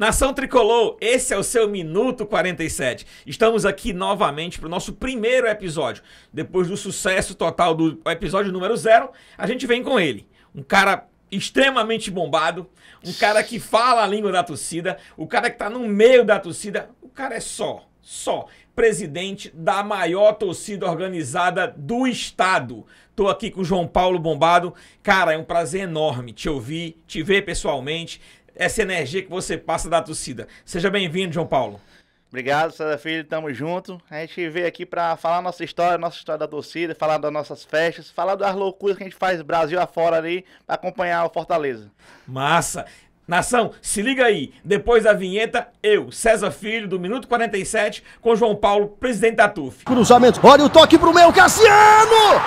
Nação Tricolor, esse é o seu Minuto 47. Estamos aqui novamente para o nosso primeiro episódio. Depois do sucesso total do episódio número zero, a gente vem com ele. Um cara extremamente bombado, um cara que fala a língua da torcida, o cara que está no meio da torcida, o cara é só, só presidente da maior torcida organizada do estado. Tô aqui com o João Paulo Bombado. Cara, é um prazer enorme te ouvir, te ver pessoalmente, essa energia que você passa da torcida. Seja bem-vindo, João Paulo. Obrigado, César Filho, tamo junto. A gente veio aqui para falar nossa história, nossa história da torcida, falar das nossas festas, falar das loucuras que a gente faz Brasil afora ali para acompanhar o Fortaleza. Massa! Nação, se liga aí. Depois da vinheta, eu, César Filho, do Minuto 47, com João Paulo, presidente da TUF. Cruzamento, olha o toque pro meu, Cassiano!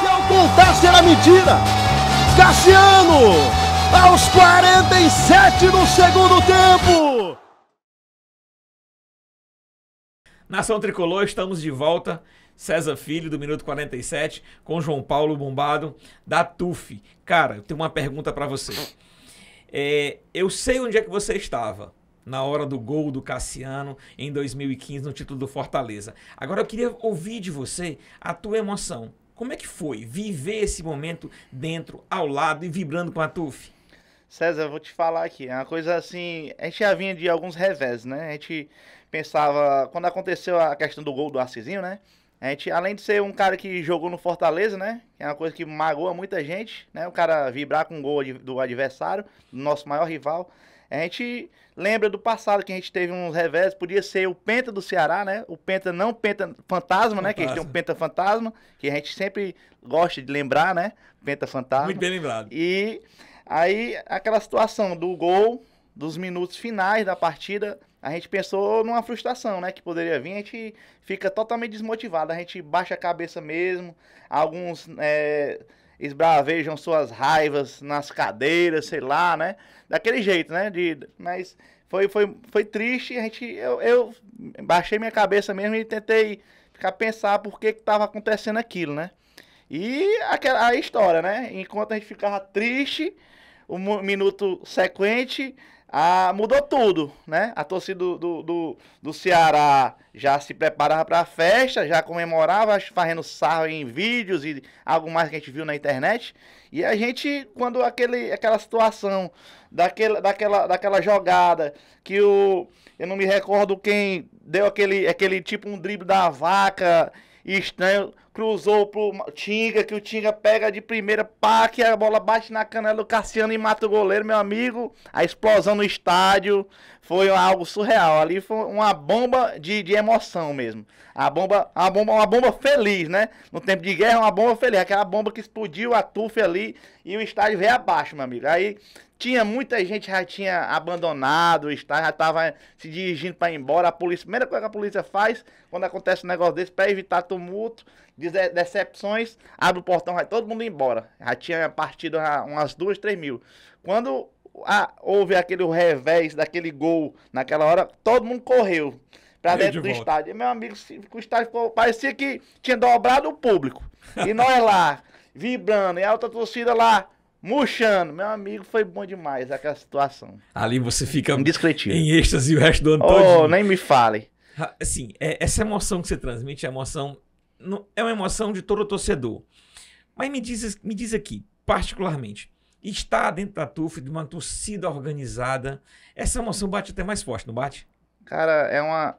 Se eu contasse, era mentira! Cassiano! aos 47 do segundo tempo. Nação Tricolor, estamos de volta. César Filho, do minuto 47, com João Paulo Bombado, da TUF. Cara, eu tenho uma pergunta para você. É, eu sei onde é que você estava na hora do gol do Cassiano em 2015 no título do Fortaleza. Agora eu queria ouvir de você a tua emoção. Como é que foi viver esse momento dentro, ao lado e vibrando com a TUF? César, eu vou te falar aqui. É uma coisa assim. A gente já vinha de alguns revés, né? A gente pensava. Quando aconteceu a questão do gol do Arcezinho, né? A gente, além de ser um cara que jogou no Fortaleza, né? Que é uma coisa que magoa muita gente, né? O cara vibrar com o gol do adversário, do nosso maior rival. A gente lembra do passado que a gente teve uns revés, podia ser o Penta do Ceará, né? O Penta não Penta fantasma, fantasma. né? Que a gente tem um Penta fantasma, que a gente sempre gosta de lembrar, né? Penta fantasma. Muito bem lembrado. E Aí, aquela situação do gol, dos minutos finais da partida, a gente pensou numa frustração, né? Que poderia vir, a gente fica totalmente desmotivado, a gente baixa a cabeça mesmo, alguns é, esbravejam suas raivas nas cadeiras, sei lá, né? Daquele jeito, né? De, mas foi, foi, foi triste, a gente, eu, eu baixei minha cabeça mesmo e tentei ficar pensar por que estava acontecendo aquilo, né? E aquela, a história, né? Enquanto a gente ficava triste, o minuto sequente, ah, mudou tudo, né? A torcida do, do, do, do Ceará já se preparava para a festa, já comemorava, fazendo sarro em vídeos e algo mais que a gente viu na internet. E a gente, quando aquele, aquela situação, daquele, daquela, daquela jogada, que o. Eu não me recordo quem deu aquele, aquele tipo um drible da vaca estranho, cruzou pro Tinga, que o Tinga pega de primeira, pá, que a bola bate na canela do Cassiano e mata o goleiro, meu amigo. A explosão no estádio foi algo surreal. Ali foi uma bomba de, de emoção mesmo. A bomba, a bomba, uma bomba feliz, né? No tempo de guerra, uma bomba feliz. Aquela bomba que explodiu a tufa ali e o estádio veio abaixo, meu amigo. Aí tinha muita gente já tinha abandonado o estádio, já estava se dirigindo para ir embora. A polícia, primeira coisa que a polícia faz quando acontece um negócio desse, para evitar tumulto, decepções, abre o portão, vai todo mundo embora. Já tinha partido já, umas duas, três mil. Quando a, houve aquele revés daquele gol naquela hora, todo mundo correu para dentro de do volta. estádio. E meu amigo, o estádio parecia que tinha dobrado o público. E nós lá, vibrando, e a outra torcida lá murchando. Meu amigo, foi bom demais aquela situação. Ali você fica Discretinho. em êxtase o resto do ano oh, todo. nem me fale. Assim, é, essa emoção que você transmite é, emoção, é uma emoção de todo torcedor. Mas me diz, me diz aqui, particularmente, estar dentro da TUF, de uma torcida organizada, essa emoção bate até mais forte, não bate? Cara, é uma.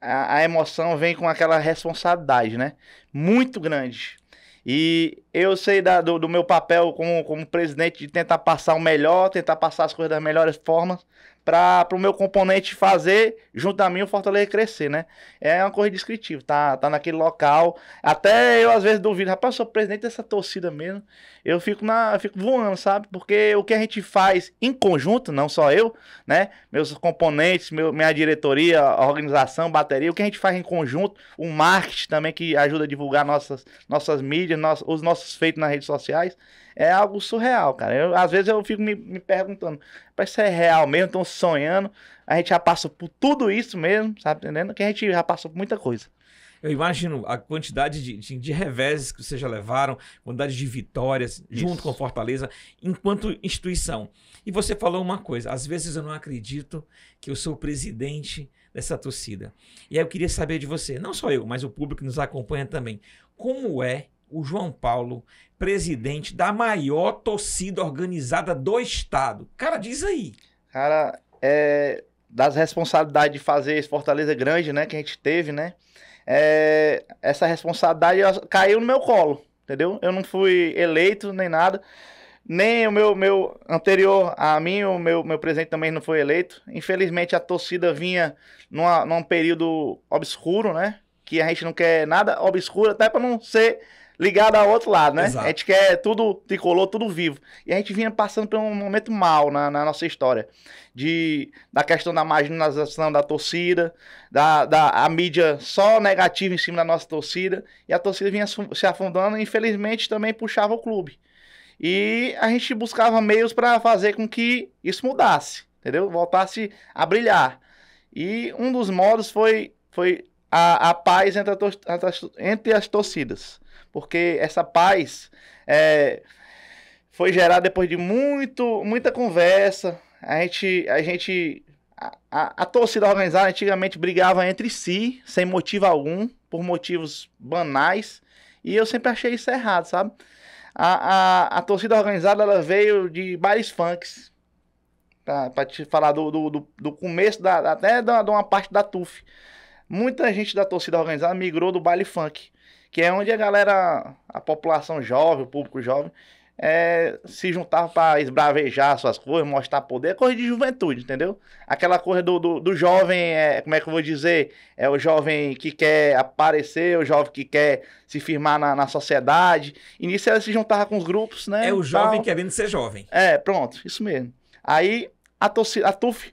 a emoção vem com aquela responsabilidade, né? Muito grande. E eu sei da, do, do, meu papel como, como presidente de tentar passar o melhor, tentar passar as coisas das melhores formas para o meu componente fazer, junto a mim, o Fortaleza crescer, né? É uma coisa descritiva, tá, tá naquele local. Até eu, às vezes, duvido, rapaz, eu sou presidente dessa torcida mesmo. Eu fico, na, eu fico voando, sabe? Porque o que a gente faz em conjunto, não só eu, né? Meus componentes, meu, minha diretoria, organização, bateria, o que a gente faz em conjunto, o marketing também que ajuda a divulgar nossas, nossas mídias, os nossos negócios feitos nas redes sociais, é algo surreal, cara. Eu, às vezes eu fico me, me perguntando, parece ser é real mesmo? Estão sonhando? A gente já passou por tudo isso mesmo, sabe? Entendendo? Que a gente já passou por muita coisa. Eu imagino a quantidade de, de, de, reveses que vocês já levaram, quantidade de vitórias Isso. junto com Fortaleza, enquanto instituição. E você falou uma coisa: às vezes eu não acredito que eu sou presidente dessa torcida. E aí eu queria saber de você, não só eu, mas o público que nos acompanha também. Como é o João Paulo, presidente da maior torcida organizada do estado. Cara, diz aí. Cara, é das responsabilidades de fazer esse Fortaleza grande, né, que a gente teve, né? É, essa responsabilidade caiu no meu colo, entendeu? Eu não fui eleito nem nada. Nem o meu, meu anterior a mim, o meu, meu presidente também não foi eleito. Infelizmente, a torcida vinha numa, num período obscuro, né? Que a gente não quer nada obscuro, até para não ser ligado ao outro lado, né? Exato. A gente quer tudo tricolor, tudo vivo. E a gente vinha passando por um momento mal na, na nossa história. De, da questão da marginalização da torcida, da, da a mídia só negativa em cima da nossa torcida, e a torcida vinha se afundando e infelizmente também puxava o clube. E a gente buscava meios para fazer com que isso mudasse, entendeu? Voltasse a brilhar. E um dos modos foi, foi a, a paz entre, a, entre as torcidas porque essa paz é, foi gerada depois de muito, muita conversa. A gente, a gente a, a, a, torcida organizada antigamente brigava entre si, sem motivo algum, por motivos banais, e eu sempre achei isso errado, sabe? A, a, a torcida organizada ela veio de bares funks, para pra te falar do, do, do, do começo, da, até de uma, de uma parte da TUF. Muita gente da torcida organizada migrou do baile funk que é onde a galera, a população jovem, o público jovem, é, se juntava para esbravejar suas coisas, mostrar poder. É coisa de juventude, entendeu? Aquela coisa do, do, do jovem, é, como é que eu vou dizer? É o jovem que quer aparecer, é o jovem que quer se firmar na, na sociedade. E nisso ela se juntava com os grupos, né? É o jovem tal. vindo ser jovem. É, pronto, isso mesmo. Aí a, torcida, a TUF,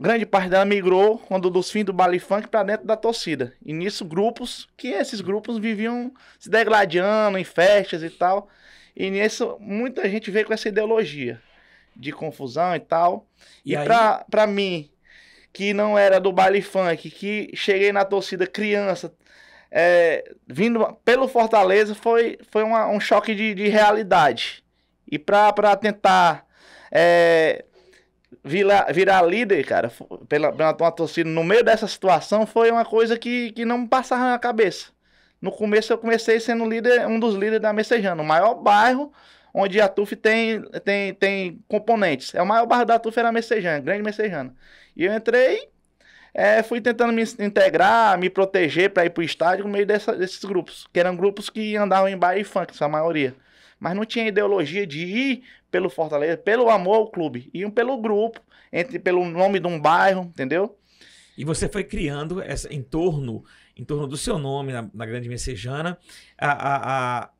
grande parte dela migrou quando dos fins do baile funk para dentro da torcida. E nisso grupos, que esses grupos viviam se degladiando em festas e tal. E nisso muita gente veio com essa ideologia de confusão e tal. E, e aí... pra, mim, que não era do baile funk, que cheguei na torcida criança, é, vindo pelo Fortaleza, foi, foi uma, um choque de, de realidade. E para tentar é, virar, virar líder, cara, pela, pela tua torcida no meio dessa situação foi uma coisa que, que não me passava na cabeça. No começo eu comecei sendo líder, um dos líderes da Messejana, o maior bairro onde a TUF tem, tem, tem componentes. É o maior bairro da TUF era a Messejana, grande Messejana. E eu entrei, é, fui tentando me integrar, me proteger para ir pro estádio no meio dessa, desses grupos, que eram grupos que andavam em baile e funk, a maioria mas não tinha ideologia de ir pelo Fortaleza, pelo amor ao clube, iam pelo grupo, entre pelo nome de um bairro, entendeu? E você foi criando essa, em, torno, em torno do seu nome na, na Grande Messejana a, a, a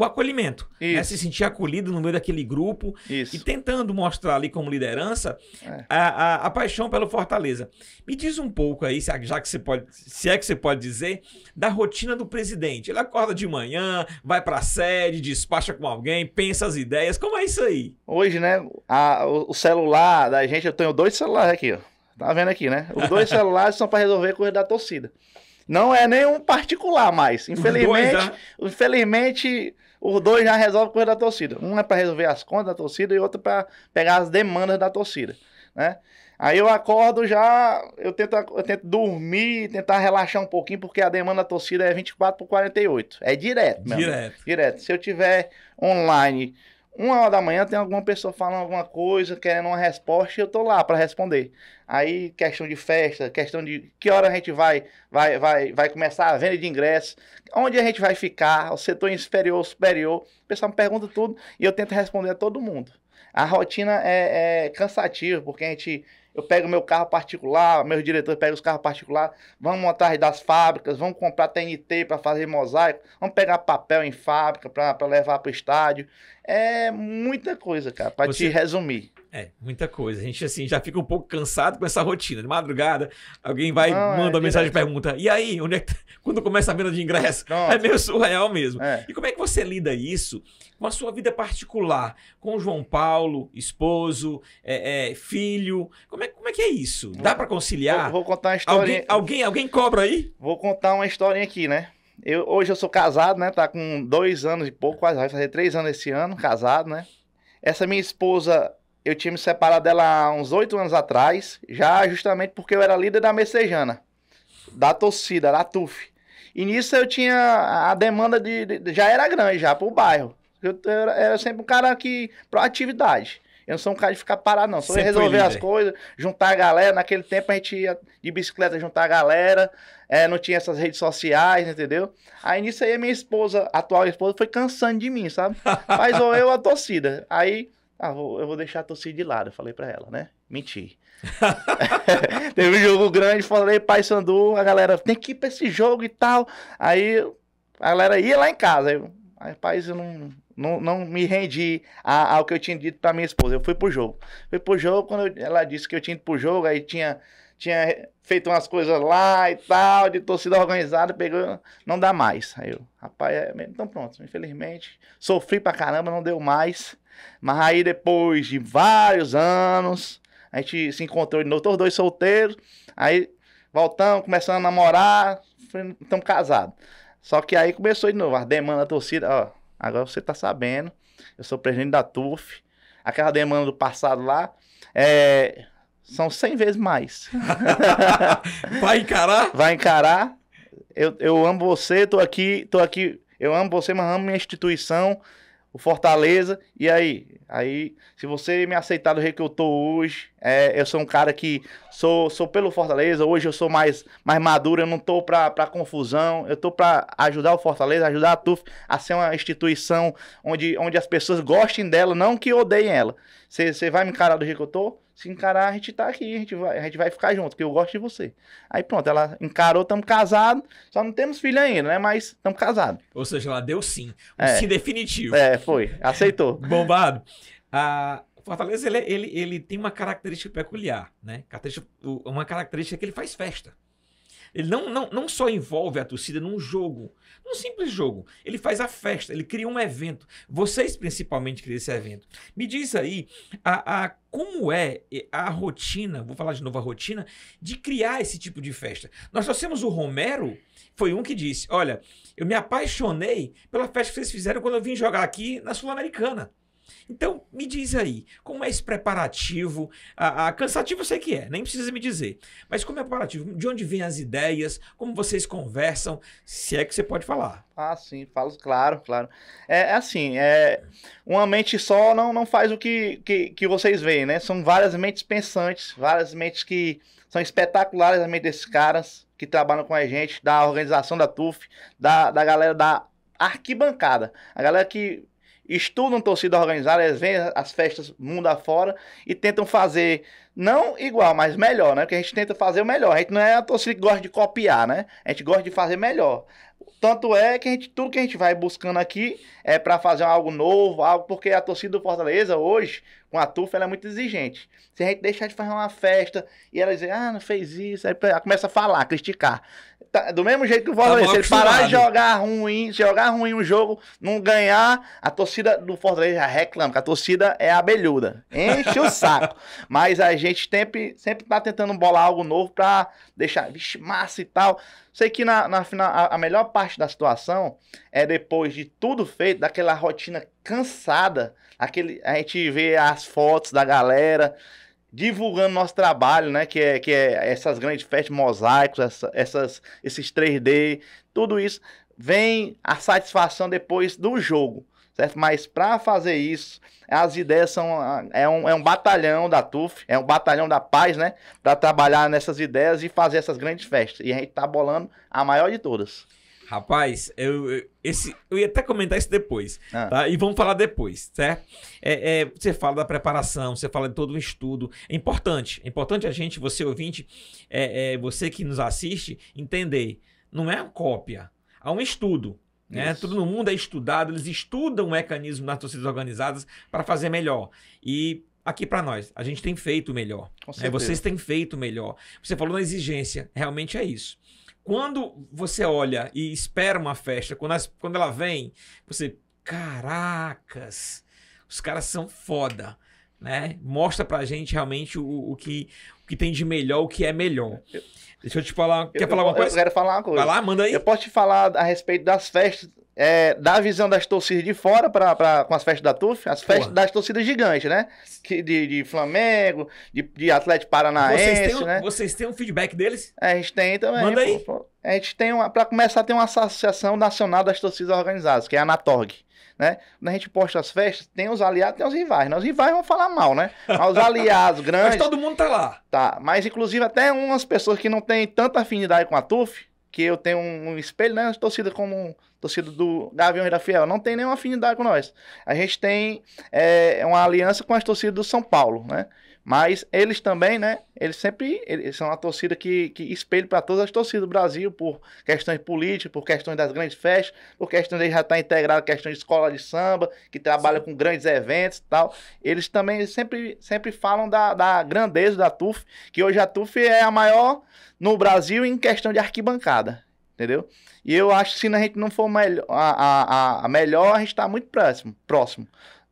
o acolhimento. Né? Se sentir acolhido no meio daquele grupo. Isso. E tentando mostrar ali como liderança é. a, a, a, paixão pelo Fortaleza. Me diz um pouco aí, já que você pode, se é que você pode dizer, da rotina do presidente. Ele acorda de manhã, vai para a sede, despacha com alguém, pensa as ideias. Como é isso aí? Hoje, né? A, o celular da gente, eu tenho dois celulares aqui, ó. Tá vendo aqui, né? Os dois celulares são para resolver coisa da torcida. Não é nenhum particular mais. Infelizmente, dois, infelizmente né? os dois já resolvem coisa da torcida. Um é para resolver as contas da torcida e outro para pegar as demandas da torcida, né? Aí eu acordo já, eu tento, eu tento dormir, tentar relaxar um pouquinho, porque a demanda da torcida é 24 por 48. É direto, meu Direto. Direto. Se eu tiver online uma hora da manhã tem alguma pessoa falando alguma coisa, querendo uma resposta, e eu tô lá para responder. Aí, questão de festa, questão de que hora a gente vai, vai, vai, vai começar a venda de ingressos, onde a gente vai ficar, o setor inferior, superior. O pessoal me pergunta tudo e eu tento responder a todo mundo. A rotina é, é cansativa, porque a gente eu pego meu carro particular, meus diretores pegam os carros particulares, vamos montar das fábricas, vamos comprar TNT para fazer mosaico, vamos pegar papel em fábrica para levar para o estádio. É muita coisa, cara, para te resumir. É, muita coisa. A gente, assim, já fica um pouco cansado com essa rotina. De madrugada, alguém vai, não, manda é, uma mensagem e pergunta: e aí, onde é que tá? quando começa a venda de ingresso? É meio surreal mesmo. É. E como é que você lida isso com a sua vida particular? Com o João Paulo, esposo, é, é filho? Como é, como é que é isso? Dá para conciliar? Vou, vou, contar uma historinha. Alguém, alguém, alguém, cobra aí? Vou contar uma historinha aqui, né? Eu, hoje eu sou casado, né? Tá com dois anos e pouco, quase vai fazer três anos esse ano, casado, né? Essa minha esposa eu tinha me separado dela há uns oito anos atrás, já justamente porque eu era líder da Messejana, da torcida, da TUF. E nisso eu tinha a demanda de, de já era grande já pro bairro. Eu, eu, era sempre um cara que proatividade. Eu não sou um cara de ficar parado, não. Sou Sempre resolver as coisas, juntar a galera. Naquele tempo a gente ia de bicicleta juntar a galera. É, não tinha essas redes sociais, entendeu? Aí nisso aí a minha esposa, a atual esposa, foi cansando de mim, sabe? Mas ou eu a torcida. Aí ah, vou, eu vou deixar a torcida de lado, eu falei para ela, né? Menti. Teve um jogo grande, falei, pai Sandu, a galera tem que ir pra esse jogo e tal. Aí a galera ia lá em casa. Eu, rapaz, eu não, não, não me rendi ao que eu tinha dito pra minha esposa. Eu fui pro jogo. Fui pro jogo, quando eu, ela disse que eu tinha ido pro jogo, aí tinha, tinha feito umas coisas lá e tal, de torcida organizada, pegou, não dá mais. Aí eu, rapaz, é, então pronto, infelizmente, sofri pra caramba, não deu mais. Mas aí depois de vários anos, a gente se encontrou de novo, todos dois solteiros. Aí voltamos, começando a namorar, estamos casados. Só que aí começou de novo, as demandas da torcida, ó, agora você tá sabendo, eu sou presidente da TUF, aquela demanda do passado lá, é, são 100 vezes mais. Vai encarar? Vai encarar. Eu, eu amo você, tô aqui, tô aqui, eu amo você, mas amo minha instituição, o Fortaleza. E aí? Aí, se você me aceitar do jeito que eu tô hoje, é, eu sou um cara que sou, sou pelo Fortaleza. Hoje eu sou mais, mais maduro, eu não tô pra, pra confusão. Eu tô pra ajudar o Fortaleza, ajudar a TUF a ser uma instituição onde, onde as pessoas gostem dela, não que odeiem ela. Você vai me encarar do jeito que eu tô? Se encarar, a gente tá aqui, a gente vai, a gente vai ficar junto, porque eu gosto de você. Aí pronto, ela encarou, estamos casados, só não temos filho ainda, né? Mas estamos casados. Ou seja, ela deu sim. Um é, sim definitivo. É, foi. Aceitou. Bombado. Ah, Fortaleza, ele, ele, ele tem uma característica peculiar, né? Uma característica é que ele faz festa. Ele não, não, não só envolve a torcida num jogo, num simples jogo. Ele faz a festa, ele cria um evento. Vocês, principalmente, criam esse evento. Me diz aí a, a como é a rotina, vou falar de novo a rotina, de criar esse tipo de festa. Nós trouxemos o Romero, foi um que disse: Olha, eu me apaixonei pela festa que vocês fizeram quando eu vim jogar aqui na Sul-Americana. Então, me diz aí, como é esse preparativo? A, a, cansativo eu sei que é, nem precisa me dizer. Mas como é preparativo? De onde vêm as ideias? Como vocês conversam? Se é que você pode falar. Ah, sim, falo, claro, claro. É, é, assim, é, uma mente só não, não faz o que, que, que vocês veem, né? São várias mentes pensantes, várias mentes que são espetaculares a mente desses caras que trabalham com a gente, da organização da TUF, da, da galera da arquibancada. A galera que estudam torcida organizada, eles vêm as festas mundo afora e tentam fazer, não igual, mas melhor, né? Porque a gente tenta fazer o melhor. A gente não é a torcida que gosta de copiar, né? A gente gosta de fazer melhor. Tanto é que a gente, tudo que a gente vai buscando aqui é para fazer algo novo, algo porque a torcida do Fortaleza hoje com a Tufa ela é muito exigente. Se a gente deixar de fazer uma festa e ela dizer, ah, não fez isso, aí ela começa a falar, criticar. Tá, do mesmo jeito que o Fortaleza, tá se ele parar de jogar ruim, jogar ruim um jogo, não ganhar, a torcida do Fortaleza já reclama, que a torcida é abelhuda. Enche o saco. Mas a gente sempre, sempre tá tentando bolar algo novo pra deixar, vixe, massa e tal. Sei que na, na, a melhor parte da situação é depois de tudo feito, daquela rotina cansada, aquele, a gente vê as fotos da galera divulgando nosso trabalho, né? Que é, que é essas grandes festas, mosaicos, essa, essas, esses 3D, tudo isso. Vem a satisfação depois do jogo, certo? Mas para fazer isso, as ideias são. Ah, é um, é um batalhão da TUF, é um batalhão da paz, né? Para trabalhar nessas ideias e fazer essas grandes festas. E a gente tá bolando a maior de todas. Rapaz, eu, eu, esse, eu ia até comentar isso depois, ah. tá? E vamos falar depois, certo? É, é, você fala da preparação, você fala de todo o estudo. É importante, é importante a gente, você ouvinte, é, é você que nos assiste, entender. Não é uma cópia, há é um estudo. Né? Tudo no mundo é estudado, eles estudam o mecanismo nas torcidas organizadas para fazer melhor. E aqui para nós. A gente tem feito melhor. Né? Vocês têm feito melhor. Você falou na exigência, realmente é isso quando você olha e espera uma festa, quando, as, quando ela vem, você, caracas, os caras são foda, né? Mostra pra gente realmente o, o, que, o que tem de melhor, o que é melhor. Deixa eu te falar. Eu, quer falar eu, coisa? Eu quero falar uma coisa. Vai lá, manda aí. Eu posso te falar a respeito das festas é, da visão das torcidas de fora pra, pra, com as festas da TUF, as festas Porra. das torcidas gigantes, né? Que, de, de Flamengo, de, de Atlético Paranaense, vocês têm, um, né? Vocês têm um feedback deles? É, a gente tem também. Manda aí. Pô, a gente tem, uma, pra começar, tem uma Associação Nacional das Torcidas Organizadas, que é a Anatorg. Né? Quando a gente posta as festas, tem os aliados, tem os rivais. Né? Os rivais vão falar mal, né? Mas os aliados grandes... Mas todo mundo tá lá. Tá, mas inclusive até umas pessoas que não têm tanta afinidade com a TUF, que eu tenho um, um espelho, né? As torcidas como torcida do Gavião e da Fiel, não tem nenhuma afinidade com nós. A gente tem é, é, uma aliança com as torcidas do São Paulo, né? Mas eles também, né? Eles sempre eles são uma torcida que, que espelha para todas as torcidas do Brasil, por questões políticas, por questões das grandes festas, por questões de já estar tá integrado, questões de escola de samba, que trabalha com grandes eventos e tal. Eles também sempre, sempre falam da, da grandeza da TUF, que hoje a TUF é a maior no Brasil em questão de arquibancada entendeu? E eu acho que se a gente não for melhor, a, a, a, melhor, a gente está muito próximo. próximo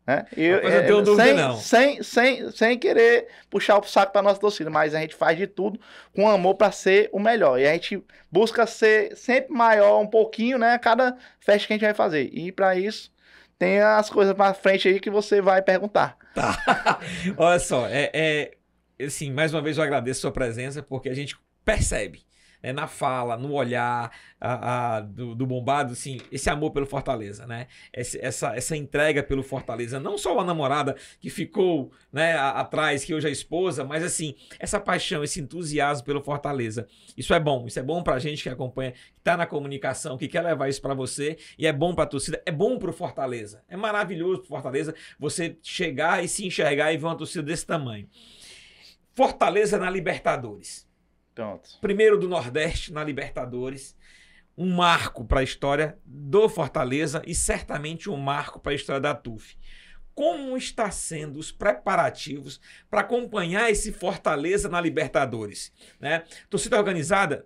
né? Eu, eu é, tenho é, dúvida, sem, não. Sem, sem, sem querer puxar o saco para nossa torcida, mas a gente faz de tudo com amor para ser o melhor. E a gente busca ser sempre maior um pouquinho, né? A cada festa que a gente vai fazer. E para isso, tem as coisas para frente aí que você vai perguntar. Tá. Olha só, é, é assim, mais uma vez eu agradeço a sua presença, porque a gente percebe é, na fala, no olhar a, a, do, do, bombado, assim, esse amor pelo Fortaleza, né? Esse, essa, essa entrega pelo Fortaleza, não só a namorada que ficou né, atrás, que hoje é esposa, mas assim, essa paixão, esse entusiasmo pelo Fortaleza. Isso é bom, isso é bom pra gente que acompanha, que tá na comunicação, que quer levar isso para você, e é bom pra torcida, é bom pro Fortaleza. É maravilhoso pro Fortaleza você chegar e se enxergar e ver uma torcida desse tamanho. Fortaleza na Libertadores. Pronto. Primeiro do Nordeste na Libertadores. Um marco para a história do Fortaleza e certamente um marco para a história da TUF. Como está sendo os preparativos para acompanhar esse Fortaleza na Libertadores? Né? Torcida organizada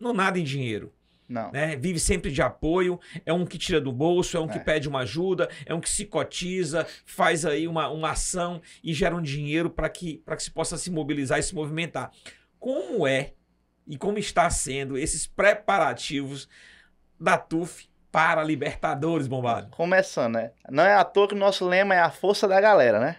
não nada em dinheiro. Não. Né? Vive sempre de apoio, é um que tira do bolso, é um é. que pede uma ajuda, é um que se cotiza, faz aí uma, uma ação e gera um dinheiro para que, que se possa se mobilizar e se movimentar como é e como está sendo esses preparativos da TUF para Libertadores, bombado? Começando, né? Não é à toa que o nosso lema é a força da galera, né?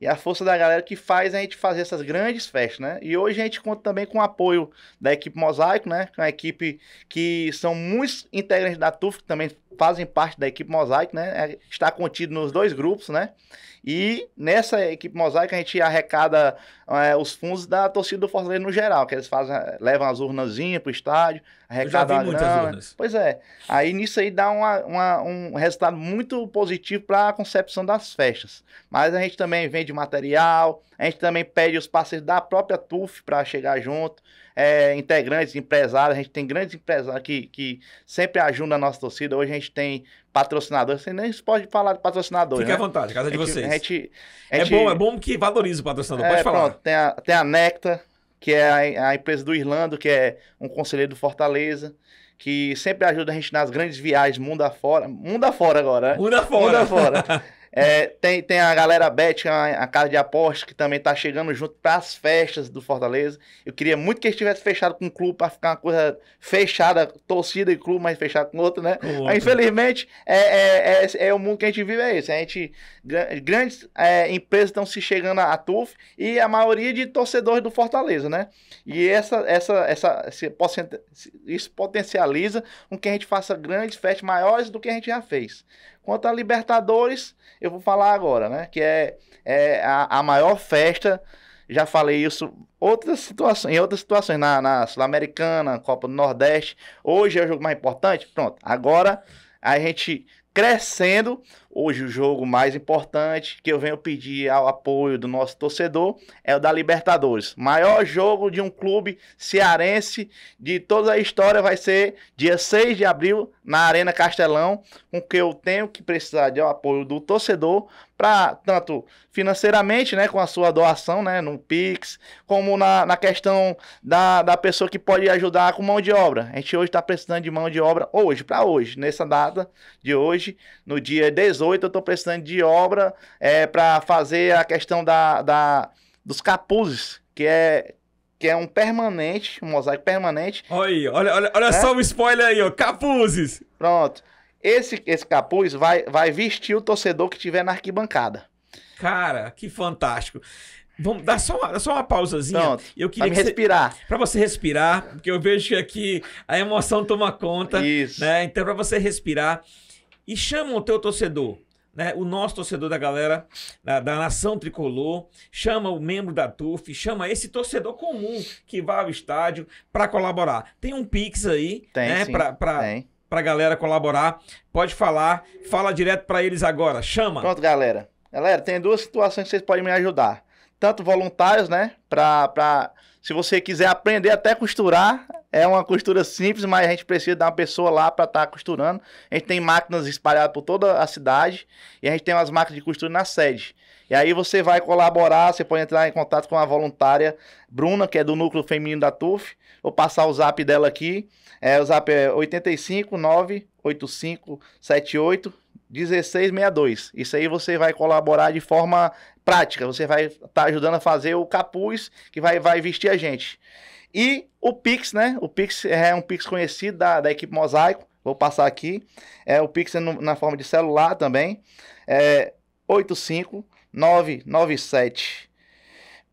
E a força da galera que faz a gente fazer essas grandes festas, né? E hoje a gente conta também com o apoio da equipe Mosaico, né? Que é uma equipe que são muitos integrantes da TUF que também fazem parte da equipe Mosaico, né? É, está contido nos dois grupos, né? E nessa equipe mosaica a gente arrecada é, os fundos da torcida do Fortaleza no geral, que eles fazem, é, levam as urnazinhas pro estádio, arrecada Eu já vi muitas grana. urnas. Pois é. Aí nisso aí dá uma, uma, um resultado muito positivo para a concepção das festas. Mas a gente também vende material, a gente também pede os parceiros da própria TUF para chegar junto é, integrantes, empresários, a gente tem grandes empresários que, que sempre ajudam a nossa torcida. Hoje a gente tem patrocinadores Você nem pode falar de patrocinador. Fique né? à vontade, casa de vocês. A gente, a é gente, é, bom, é bom que valorize o patrocinador, é, pode falar. Pronto, tem, a, tem a Necta, que é a, a, empresa do Irlando, que é um conselheiro do Fortaleza, que sempre ajuda a gente nas grandes viagens mundo afora. Mundo afora agora, né? Mundo afora. Mundo afora. É, tem, tem a galera Bet, é a, a casa de apostas, que também tá chegando junto para as festas do Fortaleza. Eu queria muito que estivesse fechado com o clube para ficar uma coisa fechada, torcida e clube, mas fechado com outro, né? Com outro. Mas, infelizmente, é, é, é, é, o mundo que a gente vive, é esse. A gente, grandes é, empresas estão se chegando à TUF e a maioria de torcedores do Fortaleza, né? E essa, essa, essa, esse, isso potencializa com que a gente faça grandes festas maiores do que a gente já fez. Quanto à Libertadores, eu vou falar agora, né? Que é, é a, a maior festa. Já falei isso outras situações, em outras situações, na, na Sul-Americana, Copa do Nordeste. Hoje é o jogo mais importante. Pronto. Agora a gente crescendo. Hoje o jogo mais importante que eu venho pedir ao apoio do nosso torcedor é o da Libertadores. Maior jogo de um clube cearense de toda a história vai ser dia 6 de abril na Arena Castelão, com que eu tenho que precisar de apoio do torcedor para tanto financeiramente, né, com a sua doação, né, no Pix, como na, na questão da, da pessoa que pode ajudar com mão de obra. A gente hoje está precisando de mão de obra hoje, para hoje, nessa data de hoje, no dia 18, eu estou precisando de obra é, para fazer a questão da, da, dos capuzes, que é que é um permanente, um mosaico permanente. Olha aí, olha, olha, olha é? só um spoiler aí, ó, capuzes. Pronto. Esse, esse capuz vai, vai vestir o torcedor que tiver na arquibancada. Cara, que fantástico. Vamos dar só uma, só uma pausazinha. Pronto, eu queria que respirar. Para você respirar, porque eu vejo que aqui a emoção toma conta. Isso. Né? Então, para você respirar. E chama o teu torcedor. Né, o nosso torcedor da galera, da, da, nação tricolor, chama o membro da TUF, chama esse torcedor comum que vai ao estádio para colaborar. Tem um Pix aí, tem, né, para para a galera colaborar. Pode falar, fala direto para eles agora. Chama. Pronto, galera. Galera, tem duas situações que vocês podem me ajudar. Tanto voluntários, né? Pra, pra, se você quiser aprender até costurar, é uma costura simples, mas a gente precisa dar uma pessoa lá para estar tá costurando. A gente tem máquinas espalhadas por toda a cidade e a gente tem umas máquinas de costura na sede. E aí você vai colaborar, você pode entrar em contato com a voluntária Bruna, que é do Núcleo Feminino da TUF. Vou passar o zap dela aqui. É, o zap é 85 985 78 1662. Isso aí você vai colaborar de forma prática. Você vai estar tá ajudando a fazer o capuz que vai, vai vestir a gente. E o Pix, né? O Pix é um Pix conhecido da, da equipe Mosaico. Vou passar aqui. É o Pix é no, na forma de celular também. É 85 997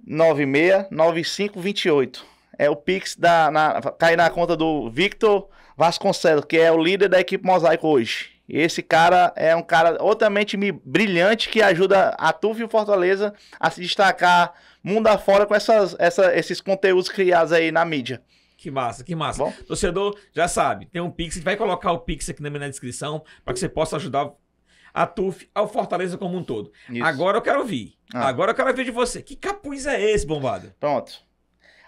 96 9528 é o Pix da, na, cai na conta do Victor Vasconcelos, que é o líder da equipe Mosaico hoje. Esse cara é um cara altamente brilhante que ajuda a Tuf e o Fortaleza a se destacar mundo afora com essas, essa, esses conteúdos criados aí na mídia. Que massa, que massa. Bom? Torcedor, já sabe, tem um Pix, vai colocar o Pix aqui na descrição para que você possa ajudar a TUF, ao Fortaleza como um todo. Isso. Agora eu quero ouvir. Ah. Agora eu quero ouvir de você. Que capuz é esse, bombado? Pronto.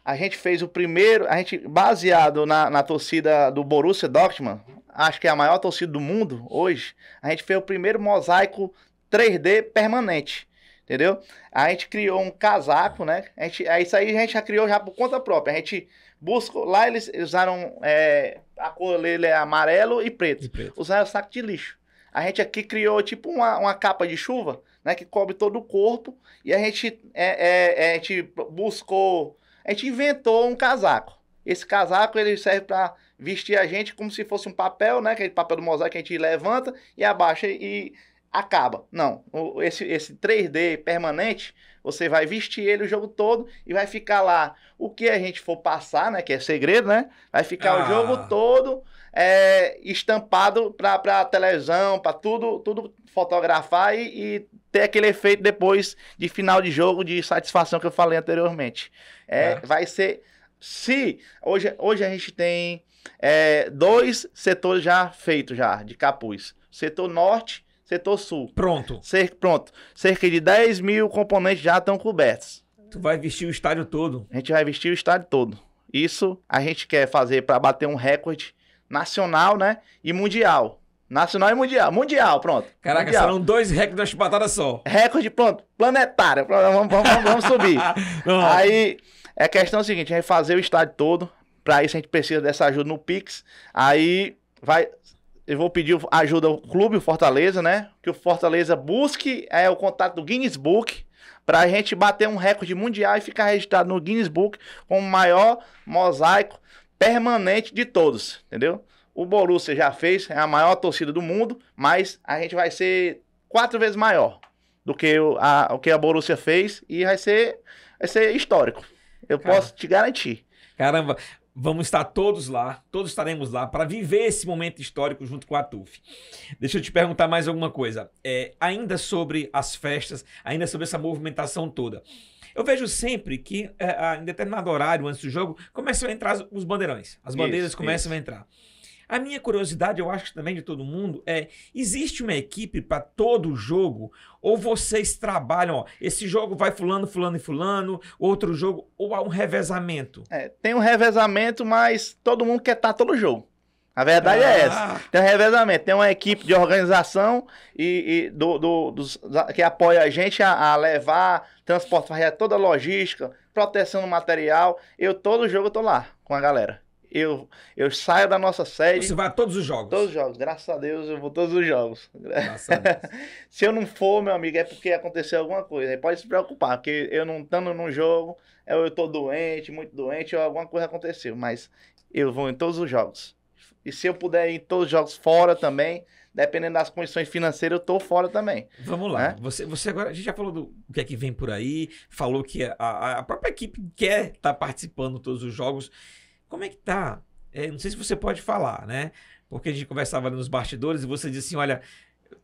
A gente fez o primeiro, a gente baseado na, na torcida do Borussia Dortmund, acho que é a maior torcida do mundo hoje, a gente fez o primeiro mosaico 3D permanente entendeu? A gente criou um casaco, né? A gente, é isso aí a gente já criou já por conta própria. A gente buscou. Lá eles usaram é, a cor dele é amarelo e preto. e preto. Usaram saco de lixo. A gente aqui criou tipo uma, uma capa de chuva, né? Que cobre todo o corpo. E a gente, é, é, é a gente buscou a gente inventou um casaco. Esse casaco ele serve para vestir a gente como se fosse um papel, né? Aquele papel do mosaico que a gente levanta e abaixa e acaba. Não, esse, esse 3D permanente você vai vestir ele o jogo todo e vai ficar lá. O que a gente for passar, né? Que é segredo, né? Vai ficar ah. o jogo ah. todo é, estampado para pra televisão, para tudo, tudo fotografar e, e, ter aquele efeito depois de final de jogo, de satisfação que eu falei anteriormente. É, é. Vai ser. Se hoje, hoje a gente tem é, dois setores já feitos já de capuz. Setor norte setor sul. Pronto. Cer pronto. Cerca de 10 mil componentes já estão cobertos. Tu vai vestir o estádio todo. A gente vai vestir o estádio todo. Isso a gente quer fazer para bater um recorde nacional, né? E mundial. Nacional e mundial. Mundial, pronto. Caraca, mundial. serão dois recordes na chibatada só. Recorde, pronto. Planetário. Vamos, vamos, vamos subir. Aí, é questão seguinte: a gente fazer o estádio todo. Para isso, a gente precisa dessa ajuda no Pix. Aí, vai eu vou pedir ajuda ao clube, Fortaleza, né? Que o Fortaleza busque é, o contato do Guinness Book para a gente bater um recorde mundial e ficar registrado no Guinness Book como o maior mosaico permanente de todos, entendeu? O Borussia já fez, é a maior torcida do mundo, mas a gente vai ser quatro vezes maior do que o, a, o que a Borussia fez e vai ser, vai ser histórico. Eu posso te garantir. Caramba, Vamos estar todos lá, todos estaremos lá para viver esse momento histórico junto com a TUF. Deixa eu te perguntar mais alguma coisa. É, ainda sobre as festas, ainda sobre essa movimentação toda. Eu vejo sempre que é, em determinado horário antes do jogo começam a entrar os bandeirões. As bandeiras isso, começam isso. a entrar. A minha curiosidade, eu acho que também de todo mundo, é: existe uma equipe para todo jogo? Ou vocês trabalham, ó, esse jogo vai fulano, fulano e fulano, outro jogo, ou há um revezamento? É, tem um revezamento, mas todo mundo quer estar tá todo jogo. A verdade ah. é essa. Ah. Tem um revezamento, tem uma equipe de organização e, e do, do, dos, que apoia a gente a, a levar, transportar toda a logística, proteção do material. Eu todo jogo estou tô lá com a galera eu, eu saio da nossa série. Você vai a todos os jogos? Todos os jogos, graças a Deus eu vou todos os jogos. Graças a Deus. Se eu não for, meu amigo, é porque aconteceu alguma coisa. Aí pode se preocupar, porque eu não estando num jogo, é, eu, eu doente, muito doente, ou alguma coisa aconteceu. Mas eu vou em todos os jogos. E se eu puder ir em todos os jogos fora também, dependendo das condições financeiras, eu tô fora também. Vamos lá. É? Você, você agora, a gente já falou do que é que vem por aí, falou que a, a própria equipe quer estar tá participando de todos os jogos. Como é que tá? É, não sei se você pode falar, né? Porque a gente conversava nos bastidores e você disse assim: olha,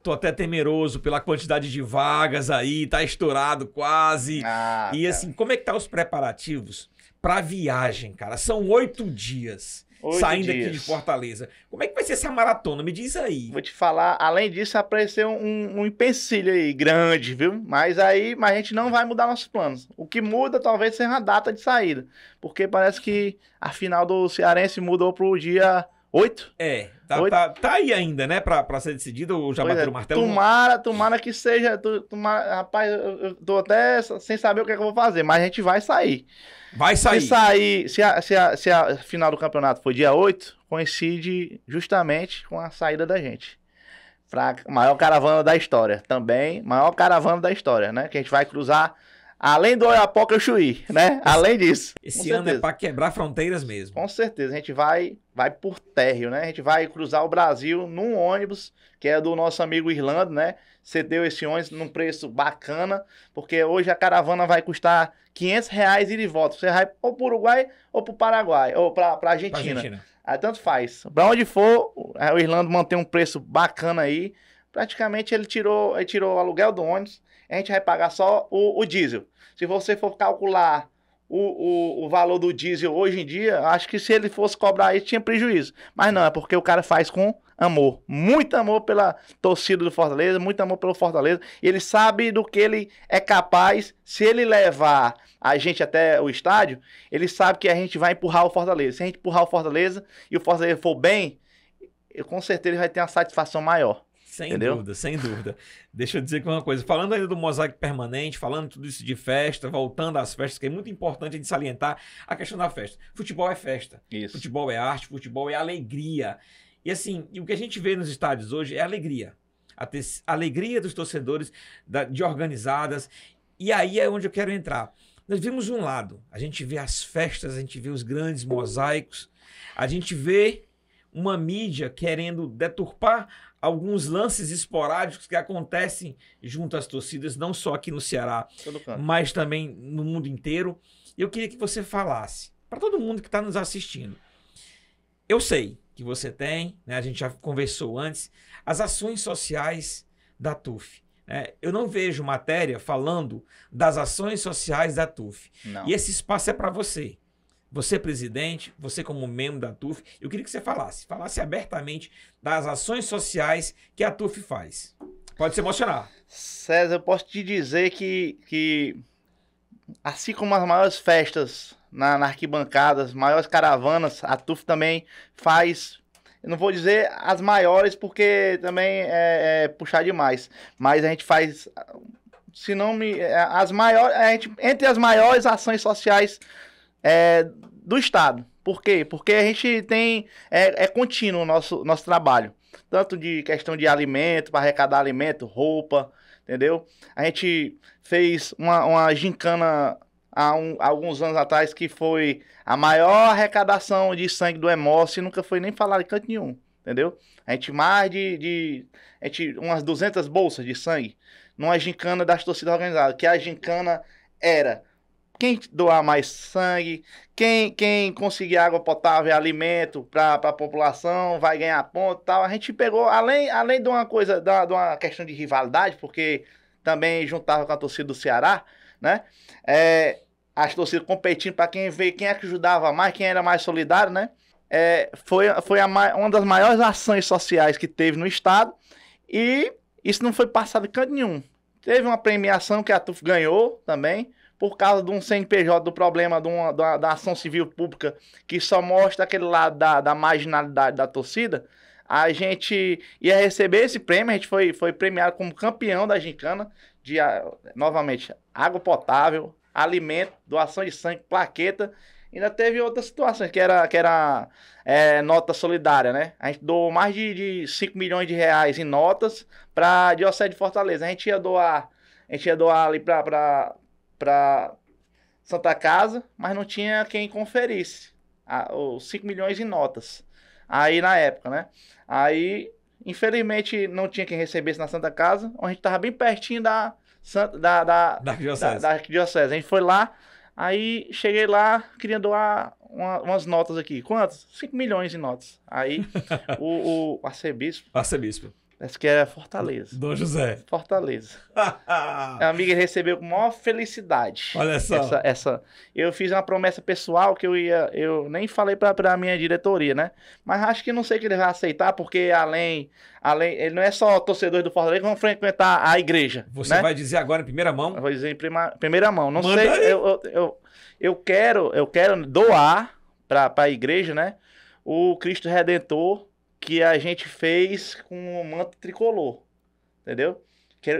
tô até temeroso pela quantidade de vagas aí, tá estourado quase. Ah, e assim, como é que tá os preparativos para viagem, cara? São oito dias saindo dias. aqui de Fortaleza. Como é que vai ser essa maratona? Me diz aí. Vou te falar, além disso, apareceu um, um empecilho aí grande, viu? Mas aí mas a gente não vai mudar nossos planos. O que muda talvez seja a data de saída. Porque parece que a final do Cearense mudou para o dia Oito? É, tá, Oito. tá, tá aí ainda, né? Pra, pra ser decidido ou já pois bater é. o martelo? Tomara, tomara que seja. Tomara, rapaz, eu tô até sem saber o que, é que eu vou fazer, mas a gente vai sair. Vai sair. Se sair, se a, se a, se a final do campeonato for dia 8, coincide justamente com a saída da gente. Pra maior caravana da história. Também, maior caravana da história, né? Que a gente vai cruzar Além do Oiapoca, Chuí, né? Além disso. Esse ano é para quebrar fronteiras mesmo. Com certeza. A gente vai vai por térreo, né? A gente vai cruzar o Brasil num ônibus que é do nosso amigo Irlanda, né? Cedeu esse ônibus num preço bacana, porque hoje a caravana vai custar 500 reais ir e volta. Você vai ou pro Uruguai ou pro Paraguai, ou pra, pra Argentina. Pra Argentina. Aí tanto faz. Pra onde for, o Irlanda mantém um preço bacana aí. Praticamente ele tirou, ele tirou o aluguel do ônibus, a gente vai pagar só o, o diesel. Se você for calcular o, o, o, valor do diesel hoje em dia, acho que se ele fosse cobrar isso, tinha prejuízo. Mas não, é porque o cara faz com amor. Muito amor pela torcida do Fortaleza, muito amor pelo Fortaleza. Ele sabe do que ele é capaz. Se ele levar a gente até o estádio, ele sabe que a gente vai empurrar o Fortaleza. Se a gente empurrar o Fortaleza e o Fortaleza for bem, eu, com certeza ele vai ter uma satisfação maior. Sem Entendeu? dúvida, sem dúvida. Deixa eu dizer aqui uma coisa. Falando ainda do mosaico permanente, falando tudo isso de festa, voltando às festas, que é muito importante a gente salientar a questão da festa. Futebol é festa. Isso. Futebol é arte, futebol é alegria. E assim, o que a gente vê nos estádios hoje é alegria. A, ter, a alegria dos torcedores, da, de organizadas. E aí é onde eu quero entrar. Nós vimos um lado, a gente vê as festas, a gente vê os grandes mosaicos, a gente vê uma mídia querendo deturpar alguns lances esporádicos que acontecem junto às torcidas, não só aqui no Ceará, mas também no mundo inteiro. Eu queria que você falasse, para todo mundo que está nos assistindo. Eu sei que você tem, né, a gente já conversou antes, as ações sociais da TUF. Né? Eu não vejo matéria falando das ações sociais da TUF. Não. E esse espaço é para você. Você, é presidente, você como membro da TUF, eu queria que você falasse, falasse abertamente das ações sociais que a TUF faz. Pode se emocionar. César, eu posso te dizer que, que assim como as maiores festas na, na arquibancada, as maiores caravanas, a TUF também faz eu não vou dizer as maiores, porque também é, é, puxar demais. Mas a gente faz. Se não me. É, as maiores. A gente, entre as maiores ações sociais é, do Estado. Por quê? Porque a gente tem. É, é contínuo o nosso, nosso trabalho. Tanto de questão de alimento, para arrecadar alimento, roupa, entendeu? A gente fez uma, uma gincana há, um, alguns anos atrás que foi a maior arrecadação de sangue do Hemócio e nunca foi nem falar em canto nenhum, entendeu? A gente mais de. de a gente, umas 200 bolsas de sangue numa gincana das torcidas organizadas, que a gincana era quem doar mais sangue, quem, quem conseguir água potável e alimento para a população vai ganhar ponto tal. A gente pegou, além, além de uma coisa, de uma, de uma questão de rivalidade, porque também juntava com a torcida do Ceará, né? É, as torcidas competindo para quem vê quem é que ajudava mais, quem era mais solidário, né? É, foi foi a, uma das maiores ações sociais que teve no estado e isso não foi passado em canto nenhum. Teve uma premiação que a TUF ganhou também, por causa de um CNPJ, do problema de uma, de uma, da ação civil pública que só mostra aquele lado da, da marginalidade da torcida, a gente ia receber esse prêmio, a gente foi, foi premiado como campeão da gincana de, ah, novamente, água potável, alimento, doação de sangue, plaqueta. Ainda teve outras situações, que era, que era é, nota solidária, né? A gente doou mais de, de 5 milhões de reais em notas para a Diocese de Fortaleza. A gente ia doar, a gente ia doar ali para para Santa Casa, mas não tinha quem conferisse a, os 5 milhões em notas. Aí na época, né? Aí, infelizmente, não tinha quem recebesse na Santa Casa, onde a gente tava bem pertinho da da, da, da, arquidiocese. da, da A gente foi lá, aí cheguei lá, queria doar uma, umas notas aqui. Quantas? 5 milhões de notas. Aí o, o arcebispo. Arcebispo. Essa que era é Fortaleza. Dom José. Fortaleza. a amiga recebeu com maior felicidade. Olha só. Essa, essa, eu fiz uma promessa pessoal que eu ia. Eu nem falei pra, pra minha diretoria, né? Mas acho que não sei que ele vai aceitar, porque além. além ele não é só torcedor do Fortaleza que vão frequentar a igreja. Você né? vai dizer agora em primeira mão? Eu vou dizer em prima, primeira mão. Não Manda sei. Eu, eu, eu, eu, quero, eu quero doar pra, pra igreja, né? O Cristo Redentor que a gente fez com o manto tricolor, entendeu?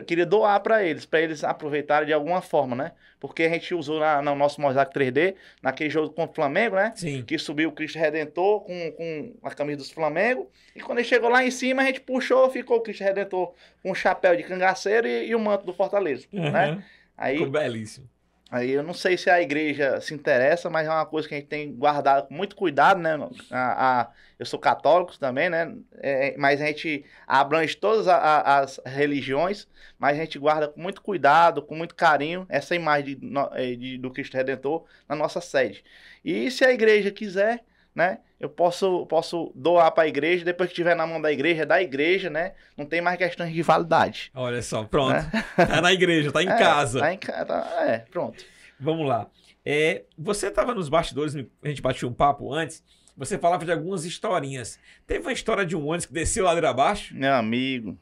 Queria doar para eles, para eles aproveitarem de alguma forma, né? Porque a gente usou na, no nosso Mosaic 3D, naquele jogo contra o Flamengo, né? Sim. Que subiu o Cristo Redentor com, com a camisa dos Flamengo. E quando ele chegou lá em cima, a gente puxou, ficou o Cristo Redentor com o chapéu de cangaceiro e, e o manto do Fortaleza, né? uhum. né? Aí, ficou belíssimo. Aí eu não sei se a igreja se interessa, mas é uma coisa que a gente tem guardado com muito cuidado, né? A, a, eu sou católico também, né? É, é mas a gente abrange todas a, as religiões, mas a gente guarda com muito cuidado, com muito carinho, essa imagem de, é, de, do Cristo Redentor na nossa sede. E se a igreja quiser, né? Eu posso, posso doar para a igreja, depois que tiver na mão da igreja, é da igreja, né? Não tem mais questão de validade. Olha só, pronto. Né? Tá na igreja, tá em é, casa. Tá em casa, tá, é, pronto. Vamos lá. É, você estava nos bastidores, a gente batia um papo antes, você falava de algumas historinhas. Teve uma história de um ônibus que desceu ladeira abaixo? Meu amigo,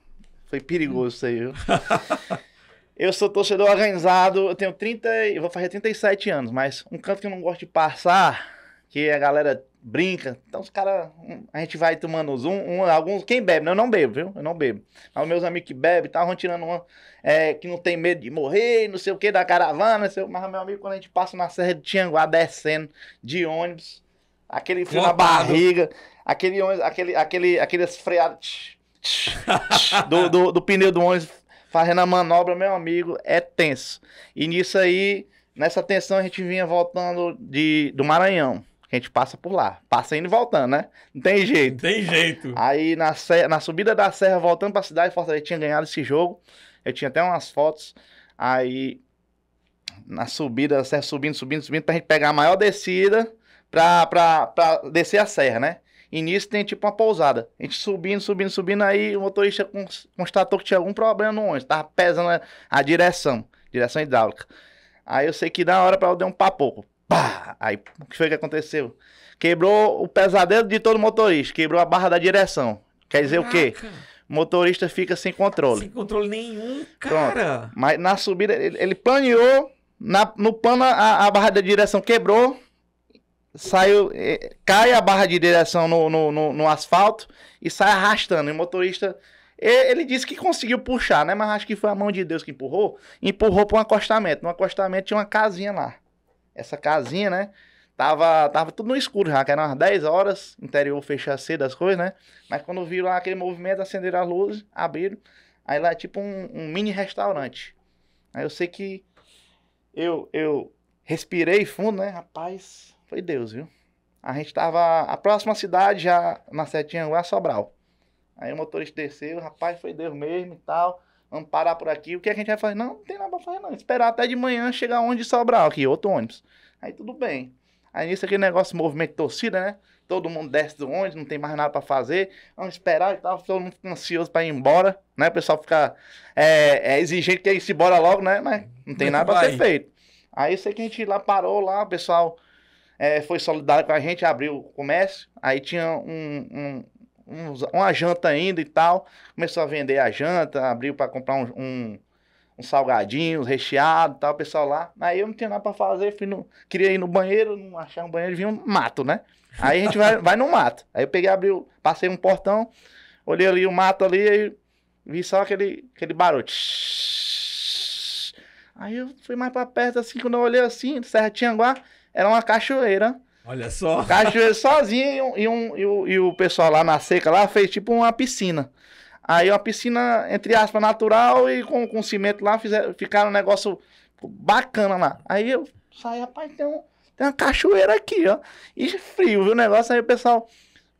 foi perigoso isso aí, viu? eu sou torcedor organizado, eu tenho 30, eu vou fazer 37 anos, mas um canto que eu não gosto de passar, que a galera brinca. Então os caras, a gente vai tomando uns, um, um, alguns, quem bebe, né? eu não bebo, viu? Eu não bebo. Mas meus amigos que bebem estavam tirando uma, é, que não tem medo de morrer, não sei o que, da caravana, sei, mas meu amigo, quando a gente passa na Serra de Tianguá, descendo de ônibus, aquele frio na barriga, aquele, aquele, aquele, aqueles freados do, do, do pneu do ônibus, fazendo a manobra, meu amigo, é tenso. E nisso aí, nessa tensão, a gente vinha voltando de, do Maranhão que a gente passa por lá. Passa indo e voltando, né? Não tem jeito. Não tem jeito. Aí na, na subida da serra, voltando pra cidade, Fortaleza tinha ganhado esse jogo. Eu tinha até umas fotos. Aí na subida, a serra subindo, subindo, subindo, pra gente pegar a maior descida pra, pra, pra descer a serra, né? E nisso tem tipo uma pousada. A gente subindo, subindo, subindo, aí o motorista constatou que tinha algum problema no ônibus. Tava pesando a direção, direção hidráulica. Aí eu sei que na hora pra eu dar um papo. Pá! Aí, o que foi que aconteceu? Quebrou o pesadelo de todo motorista, quebrou a barra da direção. Quer dizer Caraca. o quê? O motorista fica sem controle. Sem controle nenhum, cara. Pronto. Mas na subida, ele, ele planeou, na, no pano, a, a barra da direção quebrou, saiu, cai a barra de direção no, no, no, no asfalto e sai arrastando. E o motorista ele disse que conseguiu puxar, né? Mas acho que foi a mão de Deus que empurrou. Empurrou para um acostamento. No acostamento tinha uma casinha lá essa casinha, né? Tava, tava tudo no escuro já, que eram umas 10 horas, interior fechar cedo as coisas, né? Mas quando viram lá aquele movimento, acenderam a luz, abriram. Aí lá é tipo um, um, mini restaurante. Aí eu sei que eu, eu respirei fundo, né? Rapaz, foi Deus, viu? A gente tava. A próxima cidade já na setinha é Sobral. Aí o motorista desceu, rapaz, foi Deus mesmo e tal. Vamos parar por aqui. O que a gente vai fazer? Não, não tem nada pra fazer, não. Esperar até de manhã chegar onde sobrar aqui, outro ônibus. Aí tudo bem. Aí nisso aquele negócio, movimento de torcida, né? Todo mundo desce do ônibus, não tem mais nada para fazer. Vamos esperar e tal. Todo mundo fica ansioso para ir embora, né? O pessoal fica é, é exigente que ele se embora logo, né? Mas não tem Mas nada para ser feito. Aí sei que a gente lá parou lá, o pessoal é, foi solidário com a gente, abriu o comércio. Aí tinha um, uma janta ainda e tal. Começou a vender a janta, abriu para comprar um, um, um salgadinho recheado e tal, o pessoal lá. Aí eu não tinha nada para fazer, fui no, queria ir no banheiro, não achar um banheiro, vinha um mato, né? Aí a gente vai, vai no mato. Aí eu peguei, abriu passei um portão, olhei ali o mato ali, e vi só aquele, aquele barulho. Aí eu fui mais pra perto, assim, quando eu olhei assim, Serra Tianguá, era uma cachoeira Olha só. Cachoeiro sozinho e, um, e, um, e, o, pessoal lá na seca lá fez tipo uma piscina. Aí uma piscina, entre aspas, natural e com, com cimento lá, fizeram, ficaram um negócio bacana lá. Aí eu saí, rapaz, tem, um, tem uma cachoeira aqui, ó. E frio, viu o negócio? Aí o pessoal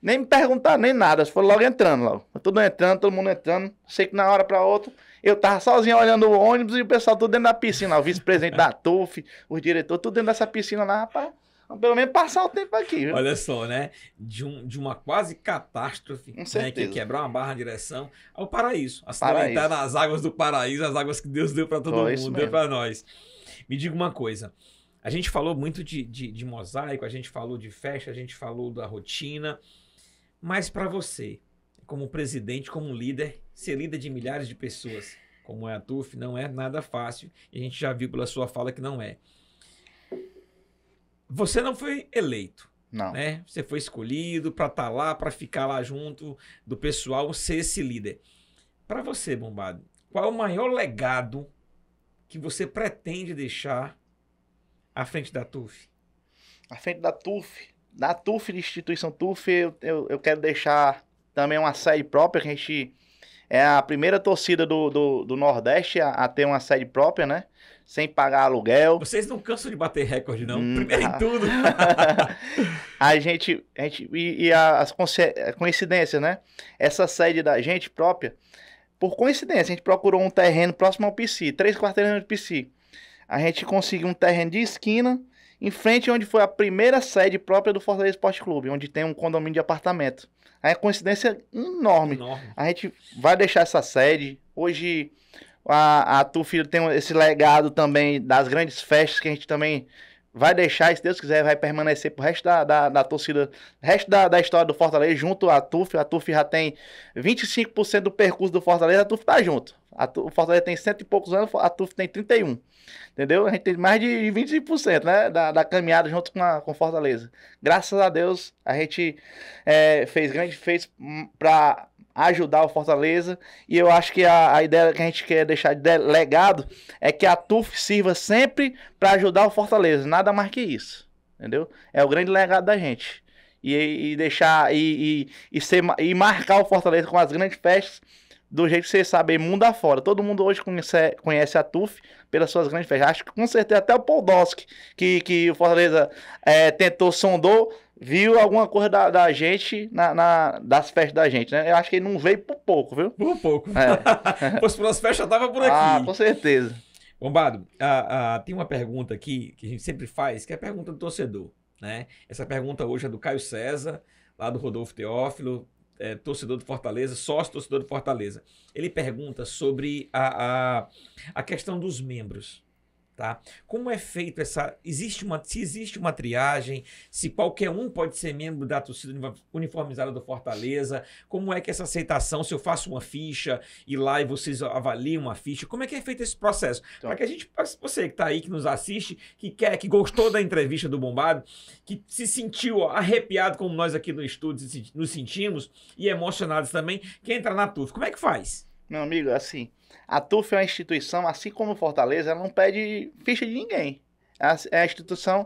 nem me perguntaram nem nada, foi logo entrando logo. Tudo entrando, todo mundo entrando. Sei que na hora pra outra, eu tava sozinho olhando o ônibus e o pessoal tudo dentro da piscina. O vice-presidente da TUF, os diretores, tudo dentro dessa piscina lá, rapaz. Então, pelo menos passar o tempo aqui. Viu? Olha só, né? De, um, de uma quase catástrofe, né? Que quebrar uma barra em direção ao paraíso. A nas águas do paraíso, as águas que Deus deu para todo Foi mundo, deu para nós. Me diga uma coisa. A gente falou muito de, de, de mosaico, a gente falou de festa, a gente falou da rotina. Mas para você, como presidente, como líder, ser líder de milhares de pessoas, como é a TUF, não é nada fácil. E a gente já viu pela sua fala que não é. Você não foi eleito. Não. Né? Você foi escolhido para estar tá lá, para ficar lá junto do pessoal, ser esse líder. Para você, Bombado, qual é o maior legado que você pretende deixar à frente da TUF? À frente da TUF? Da TUF, da instituição TUF, eu, eu, eu quero deixar também uma sede própria, que a gente é a primeira torcida do, do, do Nordeste a, a, ter uma sede própria, né? sem pagar aluguel. Vocês não cansam de bater recorde, não? Hum, Primeiro em tudo. a gente. A gente e, e as coincidências, né? Essa sede da gente própria, por coincidência, a gente procurou um terreno próximo ao PC, três quarteirões do PC. A gente conseguiu um terreno de esquina, em frente onde foi a primeira sede própria do Fortaleza Esporte Clube, onde tem um condomínio de apartamento. Aí é coincidência enorme. enorme. A gente vai deixar essa sede. Hoje a, a Tufir tem esse legado também das grandes festas que a gente também vai deixar, e se Deus quiser, vai permanecer pro resto da, da, da torcida, resto da, da história do Fortaleza, junto à TUF. A TUF já tem 25% do percurso do Fortaleza, a TUF tá junto. A TUF, o Fortaleza tem cento e poucos anos, a TUF tem 31. Entendeu? A gente tem mais de 25% né, da, da caminhada junto com, a, com Fortaleza. Graças a Deus, a gente é, fez grande fez para ajudar o Fortaleza. E eu acho que a, a ideia que a gente quer deixar de legado é que a TUF sirva sempre para ajudar o Fortaleza. Nada mais que isso. Entendeu? É o grande legado da gente. E, e deixar e, e, e, ser, e marcar o Fortaleza com as grandes festas do jeito que vocês sabem, mundo afora. Todo mundo hoje conhece, conhece a TUF pelas suas grandes festas. Acho que com certeza até o Podolski, que, que o Fortaleza é, tentou, sondou, viu alguma coisa da, da gente na, na, das festas da gente, né? Eu acho que ele não veio por pouco, viu? Por pouco. É. Pois pelas festas tava por aqui. Ah, com certeza. Bombado, ah, ah, tem uma pergunta aqui que a gente sempre faz, que é a pergunta do torcedor, né? Essa pergunta hoje é do Caio César, lá do Rodolfo Teófilo, é, torcedor do Fortaleza, sócio torcedor do Fortaleza. Ele pergunta sobre a, a, a questão dos membros. Tá? Como é feito essa. Existe uma, se existe uma triagem, se qualquer um pode ser membro da torcida uniformizada do Fortaleza, como é que essa aceitação, se eu faço uma ficha e lá e vocês avaliam uma ficha, como é que é feito esse processo? Então. Para que a gente, você que está aí, que nos assiste, que quer, que gostou da entrevista do Bombado, que se sentiu arrepiado como nós aqui no estúdio nos sentimos e emocionados também, que entra na TUF, como é que faz? Meu amigo, assim, a TUF é uma instituição, assim como Fortaleza, ela não pede ficha de ninguém. É a é instituição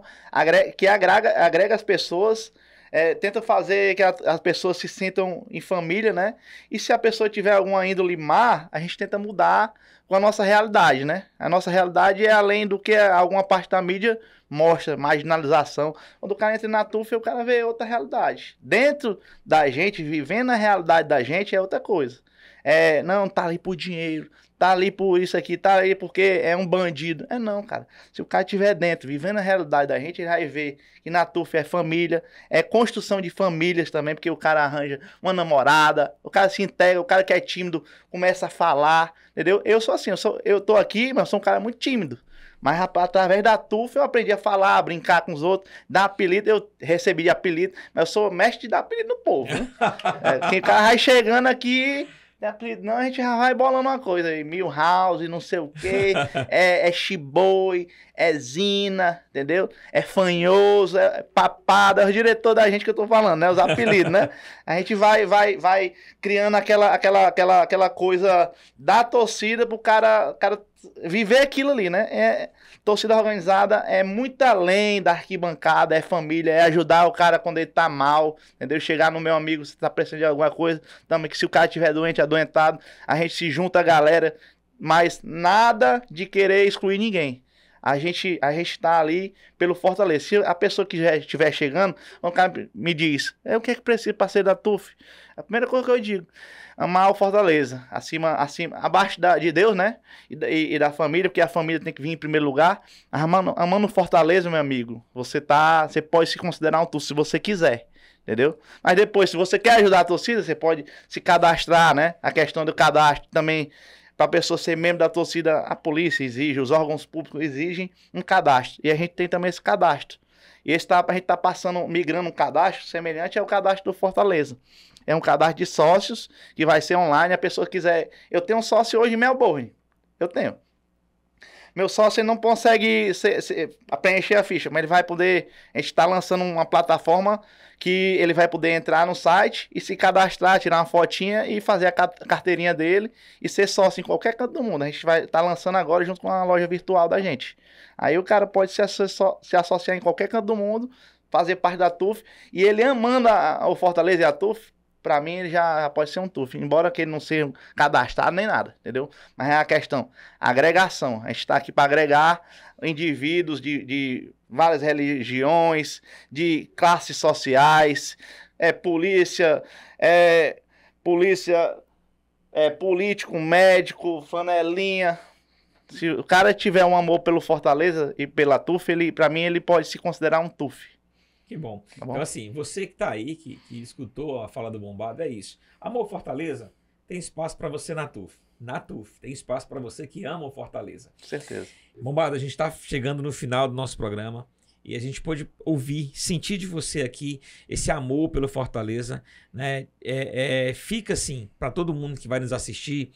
que agrega, agrega as pessoas, é, tenta fazer que a, as pessoas se sintam em família, né? E se a pessoa tiver alguma índole má, a gente tenta mudar com a nossa realidade, né? A nossa realidade é além do que alguma parte da mídia mostra, marginalização. Quando o cara entra na TUF, o cara vê outra realidade. Dentro da gente, vivendo a realidade da gente, é outra coisa é, não, tá ali por dinheiro, tá ali por isso aqui, tá ali porque é um bandido. É não, cara. Se o cara estiver dentro, vivendo a realidade da gente, ele vai ver que na TUF é família, é construção de famílias também, porque o cara arranja uma namorada, o cara se integra, o cara que é tímido começa a falar, entendeu? Eu sou assim, eu, sou, eu tô aqui, mas sou um cara muito tímido. Mas, rapaz, através da TUF eu aprendi a falar, a brincar com os outros, dar apelido. Eu recebi de apelido, mas eu sou mestre de dar apelido no povo. Né? É, quem cara tá vai chegando aqui, apelido, não, a gente já vai bolando uma coisa aí. Milhouse, não sei o quê, é, é Shiboi, é Zina, entendeu? É Fanhoso, é Papada, é o diretor da gente que eu tô falando, né? Os apelidos, né? A gente vai vai vai criando aquela aquela aquela aquela coisa da torcida pro cara, cara viver aquilo ali, né? É, torcida organizada é muito além da arquibancada, é família, é ajudar o cara quando ele tá mal, entendeu? Chegar no meu amigo, se tá precisando de alguma coisa, também que se o cara tiver doente, adoentado, a gente se junta a galera, mas nada de querer excluir ninguém. A gente, a gente tá ali pelo Fortaleza. Se a pessoa que já estiver chegando, um cara me diz, é o que é que precisa para ser da TUF? É a primeira coisa que eu digo, amar o Fortaleza, acima, acima, abaixo da, de Deus, né? E, e, e, da família, porque a família tem que vir em primeiro lugar. Amando, amando o Fortaleza, meu amigo, você tá, você pode se considerar um torcedor se você quiser. Entendeu? Mas depois, se você quer ajudar a torcida, você pode se cadastrar, né? A questão do cadastro também para a pessoa ser membro da torcida, a polícia exige, os órgãos públicos exigem um cadastro. E a gente tem também esse cadastro. E esse tá, a gente está passando, migrando um cadastro semelhante ao cadastro do Fortaleza. É um cadastro de sócios que vai ser online. A pessoa quiser. Eu tenho um sócio hoje em Melbourne. Eu tenho. Meu sócio não consegue ser, ser, preencher a ficha, mas ele vai poder. A gente está lançando uma plataforma que ele vai poder entrar no site e se cadastrar, tirar uma fotinha e fazer a carteirinha dele e ser sócio em qualquer canto do mundo. A gente vai estar tá lançando agora junto com a loja virtual da gente. Aí o cara pode se, se associar em qualquer canto do mundo, fazer parte da TUF e ele amando a, o Fortaleza e a TUF, para mim ele já pode ser um TUF, embora que ele não seja cadastrado nem nada, entendeu? Mas é a questão, agregação. A gente está aqui para agregar indivíduos de, de várias religiões, de classes sociais, é polícia, é polícia, é político, médico, fanelinha. Se o cara tiver um amor pelo Fortaleza e pela TUF, ele, para mim ele pode se considerar um TUF. Que bom. Tá bom. Então, assim, você que está aí, que, que, escutou a fala do Bombado, é isso. Amor Fortaleza, tem espaço para você na TUF. Na TUF, tem espaço para você que ama o Fortaleza. Com certeza. Bombado, a gente está chegando no final do nosso programa e a gente pôde ouvir, sentir de você aqui esse amor pelo Fortaleza, né? É, é fica assim para todo mundo que vai nos assistir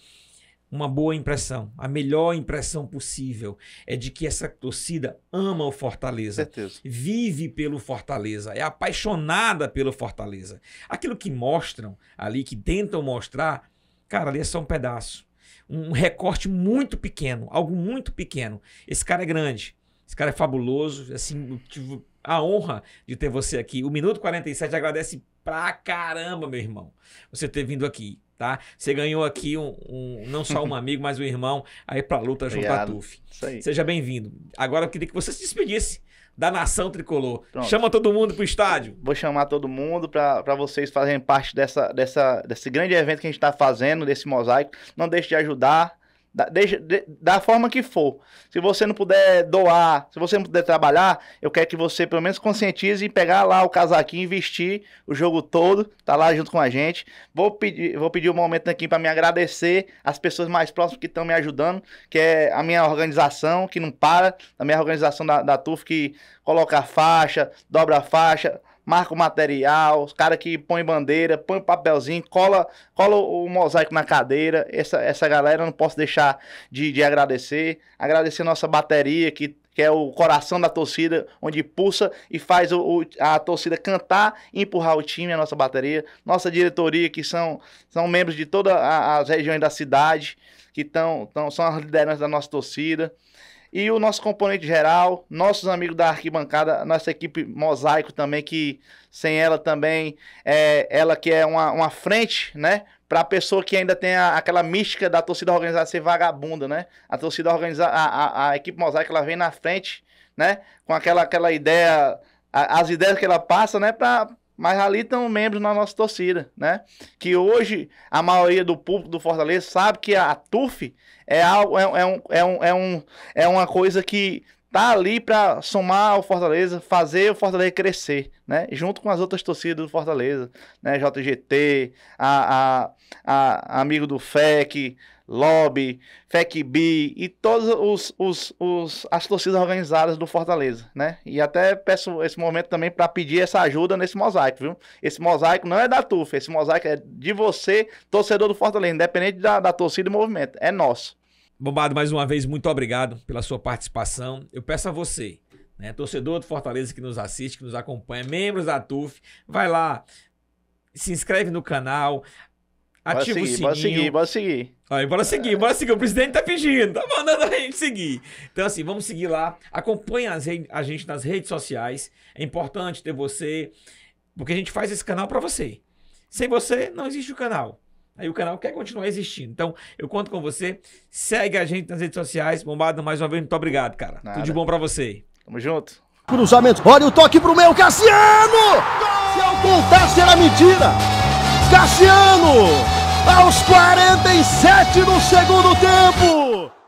uma boa impressão, a melhor impressão possível é de que essa torcida ama o Fortaleza, Certeza. vive pelo Fortaleza, é apaixonada pelo Fortaleza. Aquilo que mostram ali, que tentam mostrar, cara, ali é só um pedaço, um recorte muito pequeno, algo muito pequeno. Esse cara é grande, esse cara é fabuloso, assim, eu tive a honra de ter você aqui. O minuto 47 agradece pra caramba, meu irmão, você ter vindo aqui tá? Você ganhou aqui um, um, não só um amigo, mas um irmão aí pra luta junto Obrigado. à TUF. Isso aí. Seja bem-vindo. Agora eu queria que você se despedisse da nação tricolor. Pronto. Chama todo mundo pro estádio. Vou chamar todo mundo para vocês fazerem parte dessa, dessa, desse grande evento que a gente está fazendo, desse mosaico. Não deixe de ajudar, da, de, da forma que for. Se você não puder doar, se você não puder trabalhar, eu quero que você pelo menos conscientize e pegar lá o casaquinho, investir o jogo todo, tá lá junto com a gente. Vou pedir, vou pedir um momento aqui para me agradecer as pessoas mais próximas que estão me ajudando, que é a minha organização, que não para, a minha organização da, da TUF, que coloca a faixa, dobra a faixa, marca o material, os caras que põem bandeira, põem papelzinho, cola, cola o mosaico na cadeira. Essa, essa galera não posso deixar de, de agradecer. Agradecer nossa bateria que que é o coração da torcida, onde pulsa e faz o, o, a torcida cantar e empurrar o time, a nossa bateria. Nossa diretoria, que são, são membros de todas as regiões da cidade, que tão, tão, são as lideranças da nossa torcida. E o nosso componente geral, nossos amigos da arquibancada, nossa equipe Mosaico também, que sem ela também, é, ela que é uma, uma frente, né? Para a pessoa que ainda tem a, aquela mística da torcida organizada ser vagabunda, né? A torcida organizada, a, a, equipe Mosaico, ela vem na frente, né? Com aquela, aquela ideia as ideias que ela passa, né, mas ali estão membros na nossa torcida, né? Que hoje a maioria do público do Fortaleza sabe que a TUF é, algo, é, é, um, é, um, é, um, é uma coisa que tá ali para somar o Fortaleza, fazer o Fortaleza crescer, né? Junto com as outras torcidas do Fortaleza, né? JGT, a, a, a amigo do FEC, Lobby, FECB e todas os, os, os, as torcidas organizadas do Fortaleza, né? E até peço esse momento também para pedir essa ajuda nesse mosaico, viu? Esse mosaico não é da TUF, esse mosaico é de você, torcedor do Fortaleza, independente da, da torcida e movimento, é nosso. Bombado, mais uma vez, muito obrigado pela sua participação. Eu peço a você, né, torcedor do Fortaleza que nos assiste, que nos acompanha, membros da TUF, vai lá, se inscreve no canal, ativa seguir, o sininho. Bora seguir, bora seguir. Aí, bora seguir, bora seguir. O presidente tá pedindo, tá mandando a gente seguir. Então, assim, vamos seguir lá. Acompanha a gente nas redes sociais. É importante ter você, porque a gente faz esse canal para você. Sem você, não existe o canal aí o canal quer continuar existindo. Então, eu conto com você. Segue a gente nas redes sociais. Bombado, mais uma vez, muito obrigado, cara. Nada. Tudo de bom para você. Tamo junto. Cruzamento. Olha o toque pro meu Cassiano! Se eu contasse era mentira. Cassiano! Aos 47 do segundo tempo!